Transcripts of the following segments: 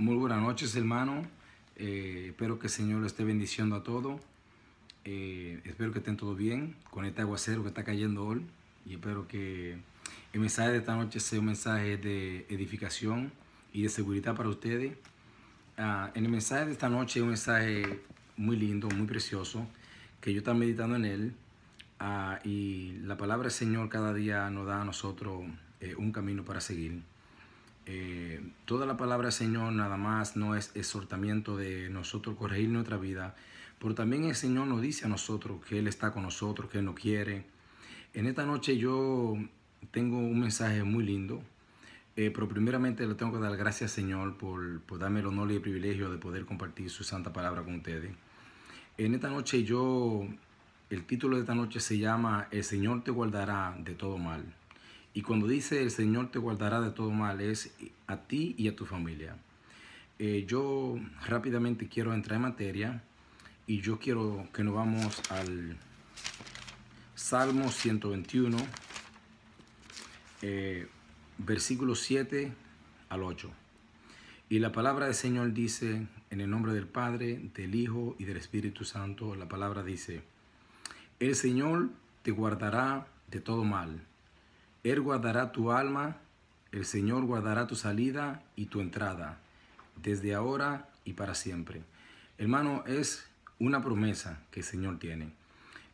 Muy buenas noches, hermano. Eh, espero que el Señor lo esté bendiciendo a todos. Eh, espero que estén todos bien con este aguacero que está cayendo hoy. Y espero que el mensaje de esta noche sea un mensaje de edificación y de seguridad para ustedes. Ah, en el mensaje de esta noche es un mensaje muy lindo, muy precioso, que yo estoy meditando en él. Ah, y la palabra del Señor cada día nos da a nosotros eh, un camino para seguir. Eh, toda la palabra Señor nada más no es exhortamiento de nosotros corregir nuestra vida, pero también el Señor nos dice a nosotros que Él está con nosotros, que Él nos quiere. En esta noche yo tengo un mensaje muy lindo, eh, pero primeramente le tengo que dar gracias Señor por, por darme el honor y el privilegio de poder compartir su santa palabra con ustedes. En esta noche yo, el título de esta noche se llama El Señor te guardará de todo mal. Y cuando dice el Señor te guardará de todo mal, es a ti y a tu familia. Eh, yo rápidamente quiero entrar en materia y yo quiero que nos vamos al Salmo 121, eh, versículo 7 al 8. Y la palabra del Señor dice, en el nombre del Padre, del Hijo y del Espíritu Santo, la palabra dice, el Señor te guardará de todo mal. Él guardará tu alma, el Señor guardará tu salida y tu entrada, desde ahora y para siempre. Hermano, es una promesa que el Señor tiene,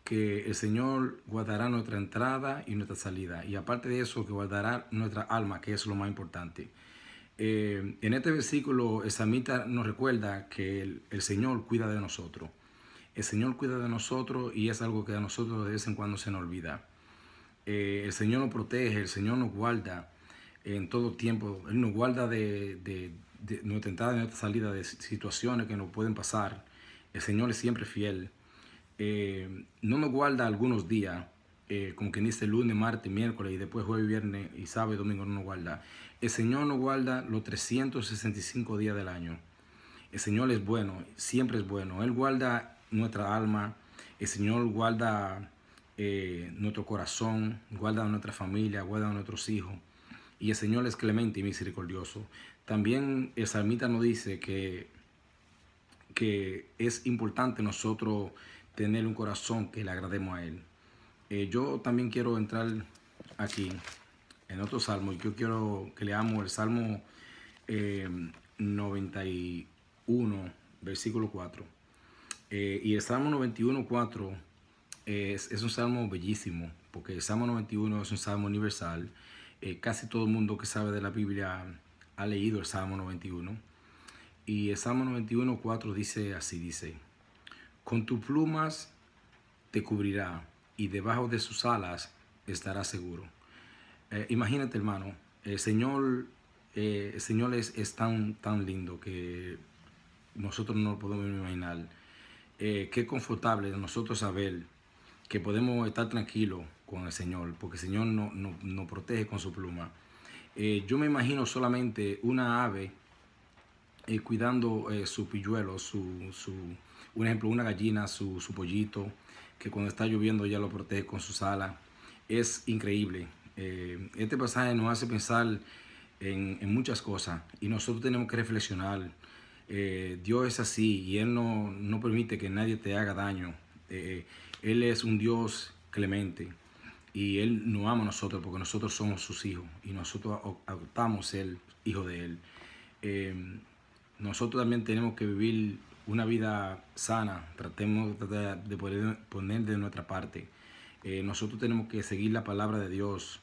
que el Señor guardará nuestra entrada y nuestra salida, y aparte de eso, que guardará nuestra alma, que es lo más importante. Eh, en este versículo, el samita nos recuerda que el, Señor cuida de nosotros. El Señor cuida de nosotros y es algo que a nosotros de vez en cuando se nos olvida. Eh, el Señor nos protege, el Señor nos guarda en todo tiempo, Él nos guarda de, de, nuestra entrada, nuestra salida, de situaciones que nos pueden pasar. El Señor es siempre fiel. Eh, no nos guarda algunos días, eh, como quien dice lunes, martes, miércoles y después jueves, viernes y sábado y domingo no nos guarda. El Señor nos guarda los 365 días del año. El Señor es bueno, siempre es bueno. Él guarda nuestra alma, el Señor guarda eh, nuestro corazón, guarda a nuestra familia, guarda a nuestros hijos. Y el Señor es clemente y misericordioso. También el salmita nos dice que, que es importante nosotros tener un corazón que le agrademos a Él. Eh, yo también quiero entrar aquí en otro salmo. Yo quiero que leamos el salmo 91, eh, versículo 4. y el salmo 91, 4 es, un salmo bellísimo, porque el Salmo 91 es un salmo universal. Eh, casi todo el mundo que sabe de la Biblia ha leído el Salmo 91. Y el Salmo 91, 4 dice así, dice, con tus plumas te cubrirá y debajo de sus alas estarás seguro. Eh, imagínate, hermano, el Señor, eh, Señor es, tan, tan lindo que nosotros no lo podemos imaginar. qué confortable de nosotros saber que podemos estar tranquilos con el Señor, porque el Señor nos protege con su pluma. Eh, yo me imagino solamente una ave eh, cuidando eh, su pilluelo, su, su, un ejemplo, una gallina, su, pollito, que cuando está lloviendo ya lo protege con su alas. Es increíble. este pasaje nos hace pensar en, muchas cosas y nosotros tenemos que reflexionar. Dios es así y Él no, no, permite que nadie te haga daño. Él es un Dios clemente y Él nos ama a nosotros porque nosotros somos sus hijos y nosotros adoptamos el hijo de Él. Em, nosotros también tenemos que vivir una vida sana, tratemos de, poder poner de nuestra parte. Eh, nosotros tenemos que seguir la palabra de Dios.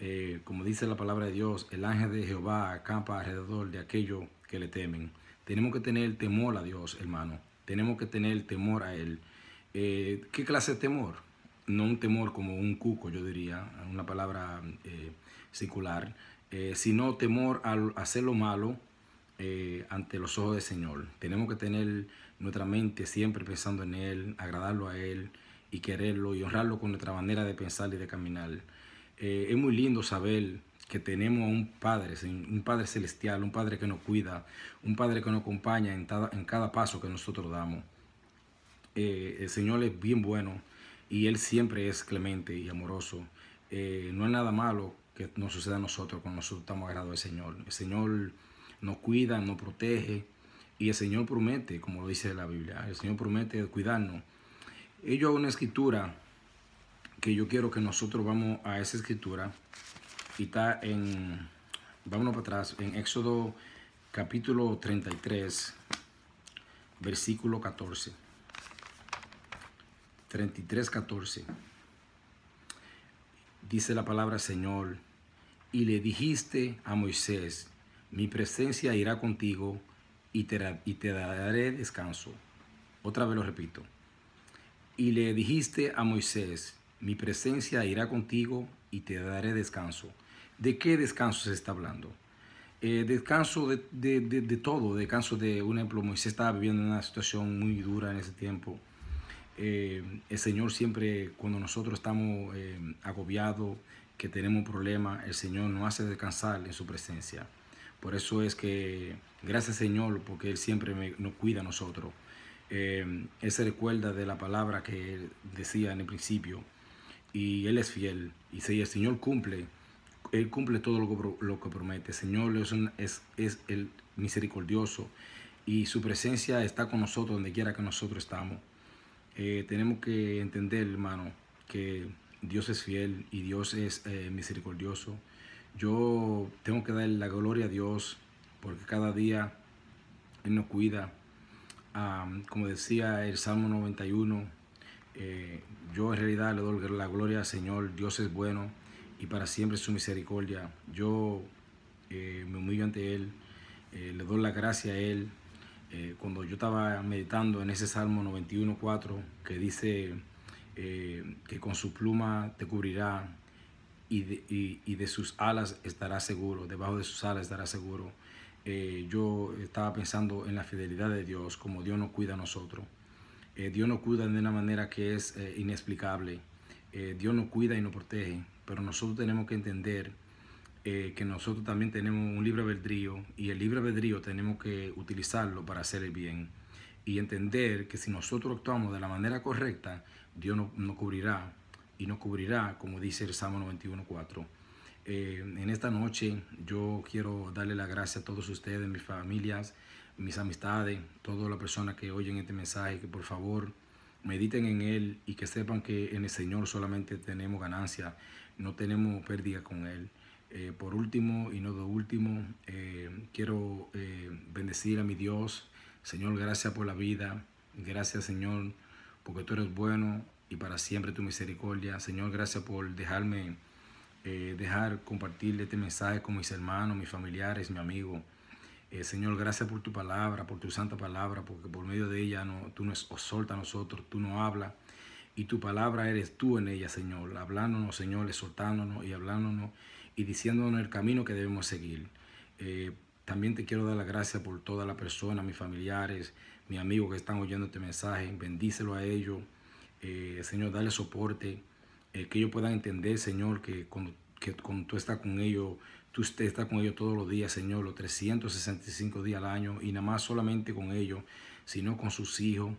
Eh, como dice la palabra de Dios, el ángel de Jehová acampa alrededor de aquellos que le temen. Tenemos que tener temor a Dios, hermano. Tenemos que tener temor a Él. Eh, ¿Qué clase de temor? No un temor como un cuco, yo diría, una palabra eh, eh sino temor al hacer lo malo eh, ante los ojos del Señor. Tenemos que tener nuestra mente siempre pensando en Él, agradarlo a Él y quererlo y honrarlo con nuestra manera de pensar y de caminar. es muy lindo saber que tenemos a un Padre, un Padre celestial, un Padre que nos cuida, un Padre que nos acompaña en en cada paso que nosotros damos. Eh, el Señor es bien bueno y Él siempre es clemente y amoroso. Eh, no es nada malo que nos suceda a nosotros cuando nosotros estamos agarrados del Señor. El Señor nos cuida, nos protege y el Señor promete, como lo dice la Biblia, el Señor promete cuidarnos. Ello es una escritura que yo quiero que nosotros vamos a esa escritura y está en, vámonos para atrás, en Éxodo capítulo 33, versículo 14. 33, 14. Dice la palabra Señor, y le dijiste a Moisés, mi presencia irá contigo y te, daré descanso. Otra vez lo repito. Y le dijiste a Moisés, mi presencia irá contigo y te daré descanso. ¿De qué descanso se está hablando? Eh, descanso de, de, todo, descanso de, un ejemplo, Moisés estaba viviendo una situación muy dura en ese tiempo, eh, el Señor siempre, cuando nosotros estamos eh, agobiados, que tenemos problemas, el Señor nos hace descansar en su presencia. Por eso es que, gracias Señor, porque Él siempre nos cuida a nosotros. Eh, él se recuerda de la palabra que decía en el principio. Y Él es fiel. Y si el Señor cumple, Él cumple todo lo que, promete. Señor es, es el misericordioso. Y su presencia está con nosotros donde quiera que nosotros estamos. Eh, tenemos que entender, hermano, que Dios es fiel y Dios es eh, misericordioso. Yo tengo que dar la gloria a Dios porque cada día Él nos cuida. como decía el Salmo 91, eh, yo en realidad le doy la gloria al Señor. Dios es bueno y para siempre su misericordia. Yo me humillo ante Él, le doy la gracia a Él eh, cuando yo estaba meditando en ese Salmo 91.4 que dice eh, que con su pluma te cubrirá y de, sus alas estará seguro, debajo de sus alas estará seguro. Eh, yo estaba pensando en la fidelidad de Dios, como Dios nos cuida a nosotros. Dios nos cuida de una manera que es inexplicable. Dios nos cuida y nos protege, pero nosotros tenemos que entender eh, que nosotros también tenemos un libre albedrío y el libre albedrío tenemos que utilizarlo para hacer el bien y entender que si nosotros actuamos de la manera correcta, Dios nos cubrirá y nos cubrirá, como dice el Salmo 91.4. Eh, en esta noche yo quiero darle la gracia a todos ustedes, mis familias, mis amistades, todas las personas que oyen este mensaje, que por favor mediten en él y que sepan que en el Señor solamente tenemos ganancia, no tenemos pérdida con él. Eh, por último y no de último, eh, quiero eh, bendecir a mi Dios. Señor, gracias por la vida. Gracias, Señor, porque tú eres bueno y para siempre tu misericordia. Señor, gracias por dejarme, dejar compartir este mensaje con mis hermanos, mis familiares, mi amigo. Señor, gracias por tu palabra, por tu santa palabra, porque por medio de ella no, tú nos soltas a nosotros, tú nos hablas y tu palabra eres tú en ella, Señor, hablándonos, Señor, exhortándonos y hablándonos y diciéndonos el camino que debemos seguir. Eh, también te quiero dar las gracias por toda la persona, mis familiares, mis amigos que están oyendo este mensaje. Bendícelo a ellos. Eh, Señor, dale soporte. el eh, que ellos puedan entender, Señor, que cuando, que cuando tú estás con ellos, tú estás con ellos todos los días, Señor, los 365 días al año. Y nada más solamente con ellos, sino con sus hijos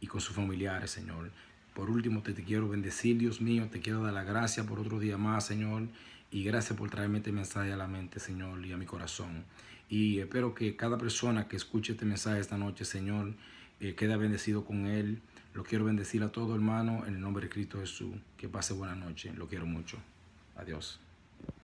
y con sus familiares, Señor. Por último, te, quiero bendecir, Dios mío. Te quiero dar la gracia por otro día más, Señor. Y gracias por traerme este mensaje a la mente, Señor, y a mi corazón. Y espero que cada persona que escuche este mensaje esta noche, Señor, eh, quede queda bendecido con él. Lo quiero bendecir a todo hermano en el nombre de Cristo Jesús. Que pase buena noche. Lo quiero mucho. Adiós.